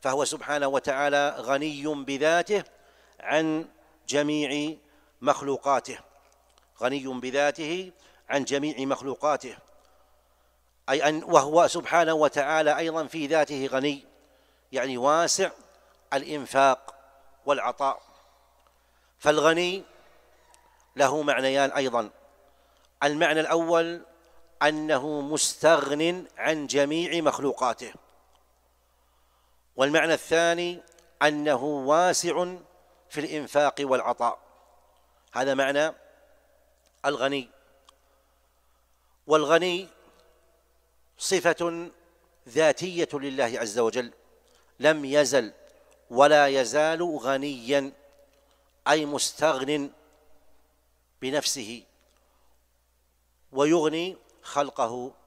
فهو سبحانه وتعالى غني بذاته عن جميع مخلوقاته غني بذاته عن جميع مخلوقاته أي أن وهو سبحانه وتعالى أيضا في ذاته غني يعني واسع الإنفاق والعطاء فالغني له معنيان أيضا المعنى الأول أنه مستغن عن جميع مخلوقاته والمعنى الثاني أنه واسع في الإنفاق والعطاء هذا معنى الغني والغني صفة ذاتية لله عز وجل لم يزل ولا يزال غنيا أي مستغن بنفسه ويغني خلقه